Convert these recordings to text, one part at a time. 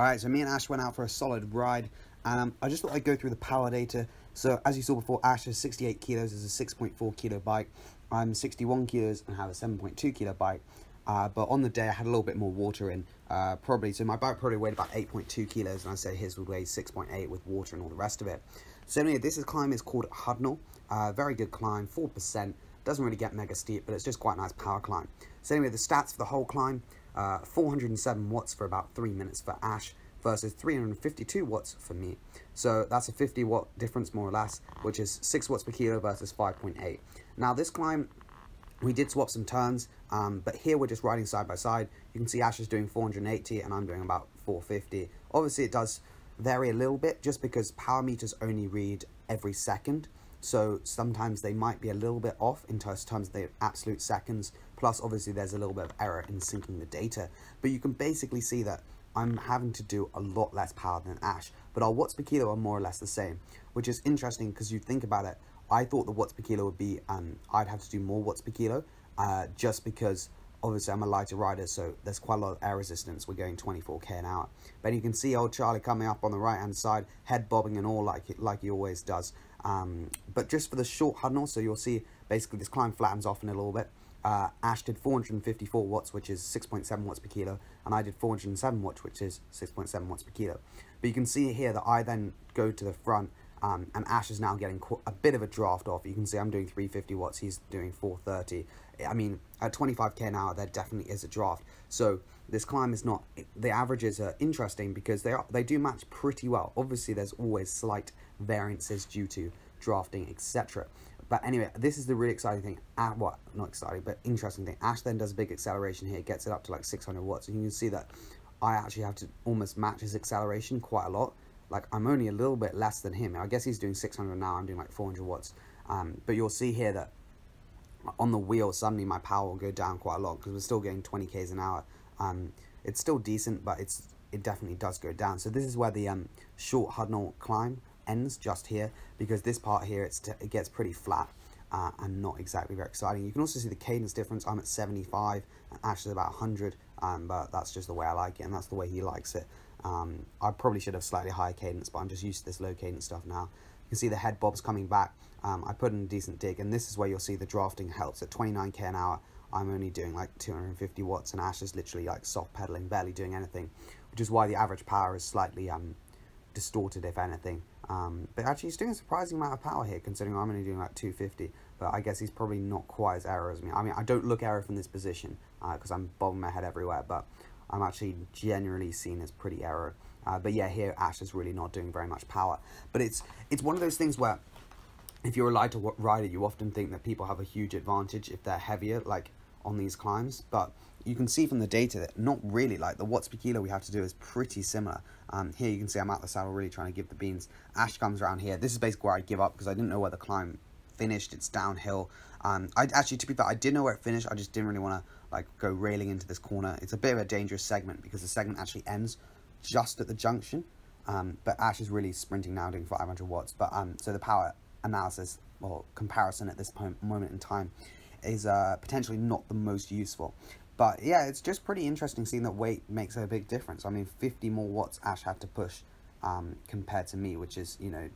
All right, so me and Ash went out for a solid ride, and um, I just thought I'd go through the power data. So as you saw before, Ash is 68 kilos, as a 6.4 kilo bike. I'm 61 kilos and have a 7.2 kilo bike. Uh, but on the day, I had a little bit more water in, uh, probably. So my bike probably weighed about 8.2 kilos, and I said his would weigh 6.8 with water and all the rest of it. So anyway, this is climb is called Hudnall. Uh, very good climb, 4%. Doesn't really get mega steep, but it's just quite a nice power climb. So anyway, the stats for the whole climb, uh, 407 watts for about three minutes for Ash, versus 352 watts for meat. So that's a 50 watt difference more or less, which is 6 watts per kilo versus 5.8. Now this climb, we did swap some turns, um, but here we're just riding side by side. You can see Ash is doing 480 and I'm doing about 450. Obviously it does vary a little bit just because power meters only read every second. So sometimes they might be a little bit off in terms of the absolute seconds. Plus, obviously, there's a little bit of error in syncing the data. But you can basically see that I'm having to do a lot less power than Ash, but our watts per kilo are more or less the same, which is interesting because you think about it, I thought the watts per kilo would be, um, I'd have to do more watts per kilo, uh, just because obviously I'm a lighter rider, so there's quite a lot of air resistance. We're going 24k an hour. But you can see old Charlie coming up on the right-hand side, head bobbing and all like, like he always does. Um, but just for the short huddle, so you'll see basically this climb flattens off in a little bit. Uh, Ash did 454 watts, which is 6.7 watts per kilo, and I did 407 watts, which is 6.7 watts per kilo. But you can see here that I then go to the front, um, and Ash is now getting a bit of a draft off. You can see I'm doing 350 watts, he's doing 430. I mean, at 25k an hour, there definitely is a draft. So this climb is not, the averages are interesting because they, are, they do match pretty well. Obviously, there's always slight variances due to drafting, etc. But anyway, this is the really exciting thing. At ah, what? Not exciting, but interesting thing. Ash then does a big acceleration here, gets it up to like 600 watts. And you can see that I actually have to almost match his acceleration quite a lot. Like I'm only a little bit less than him. I guess he's doing 600 now. I'm doing like 400 watts. Um, but you'll see here that on the wheel, suddenly my power will go down quite a lot because we're still getting 20 Ks an hour. Um, it's still decent, but it's it definitely does go down. So this is where the um, short Hudnall climb ends just here because this part here it gets pretty flat uh, and not exactly very exciting. You can also see the cadence difference. I'm at 75 and Ash is about 100, um, but that's just the way I like it and that's the way he likes it. Um, I probably should have slightly higher cadence, but I'm just used to this low cadence stuff now. You can see the head bobs coming back. Um, I put in a decent dig and this is where you'll see the drafting helps at 29k an hour. I'm only doing like 250 watts and Ash is literally like soft pedaling, barely doing anything, which is why the average power is slightly um, distorted if anything. Um, but actually he's doing a surprising amount of power here considering I'm only doing like 250. But I guess he's probably not quite as arrow as me. I mean, I don't look arrow from this position because uh, I'm bobbing my head everywhere. But I'm actually generally seen as pretty arrow Uh, but yeah, here Ash is really not doing very much power. But it's it's one of those things where if you're a lighter rider, you often think that people have a huge advantage if they're heavier, like on these climbs. But you can see from the data that not really like the watts per kilo we have to do is pretty similar. Um, here you can see I'm out the saddle really trying to give the beans. Ash comes around here. This is basically where I give up because I didn't know where the climb finished. It's downhill. Um, I actually, to be fair, I did know where it finished. I just didn't really want to like go railing into this corner. It's a bit of a dangerous segment because the segment actually ends just at the junction. Um, but Ash is really sprinting now, doing 500 watts. But um, so the power analysis or comparison at this point, moment in time is uh, potentially not the most useful. But yeah, it's just pretty interesting seeing that weight makes a big difference. I mean, 50 more watts Ash had to push um, compared to me, which is, you know,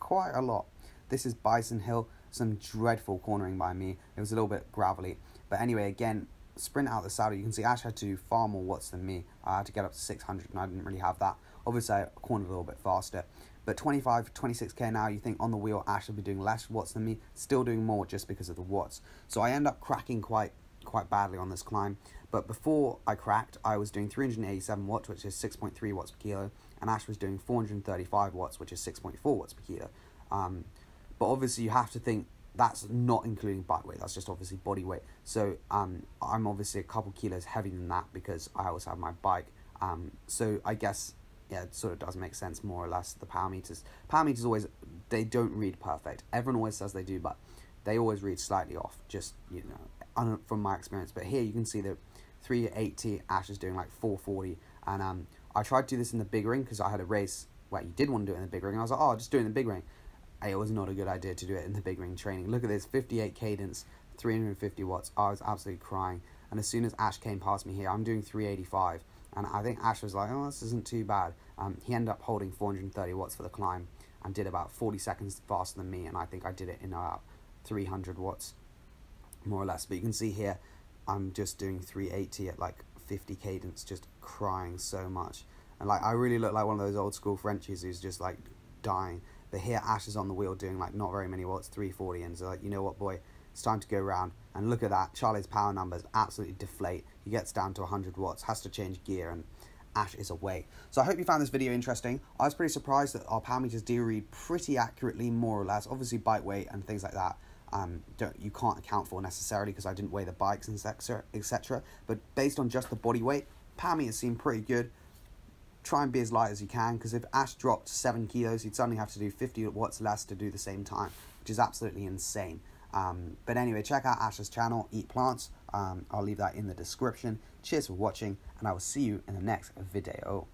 quite a lot. This is Bison Hill, some dreadful cornering by me. It was a little bit gravelly. But anyway, again, sprint out the saddle, you can see Ash had to do far more watts than me. I had to get up to 600 and I didn't really have that. Obviously, I cornered a little bit faster. But 25, 26k now, you think on the wheel, Ash will be doing less watts than me, still doing more just because of the watts. So I end up cracking quite quite badly on this climb. But before I cracked, I was doing 387 watts, which is 6.3 watts per kilo, and Ash was doing 435 watts, which is 6.4 watts per kilo. Um, but obviously, you have to think that's not including bike weight. That's just obviously body weight. So um, I'm obviously a couple kilos heavier than that because I always have my bike. Um, so I guess yeah, it sort of does make sense more or less. The power meters, power meters always they don't read perfect. Everyone always says they do, but they always read slightly off. Just you know, from my experience. But here you can see that 380, Ash is doing like 440. And um, I tried to do this in the big ring because I had a race where you did want to do it in the big ring. I was like, oh, just do it in the big ring. It was not a good idea to do it in the big ring training. Look at this, 58 cadence, 350 watts. I was absolutely crying. And as soon as Ash came past me here, I'm doing 385. And I think Ash was like, oh, this isn't too bad. Um, he ended up holding 430 watts for the climb and did about 40 seconds faster than me. And I think I did it in about 300 watts more or less. But you can see here, I'm just doing 380 at like 50 cadence, just crying so much. And like, I really look like one of those old school Frenchies who's just like dying. But here, Ash is on the wheel doing like not very many watts, 340 and so like, you know what, boy, it's time to go round. And look at that, Charlie's power numbers absolutely deflate. He gets down to 100 watts, has to change gear and Ash is away. So I hope you found this video interesting. I was pretty surprised that our power meters do read pretty accurately, more or less, obviously bike weight and things like that um, don't, you can't account for necessarily because I didn't weigh the bikes and etc. etc. But based on just the body weight, Pammy has seemed pretty good. Try and be as light as you can because if Ash dropped seven kilos, he'd suddenly have to do 50 watts less to do the same time, which is absolutely insane. Um, but anyway, check out Ash's channel, Eat Plants. Um, I'll leave that in the description. Cheers for watching, and I will see you in the next video.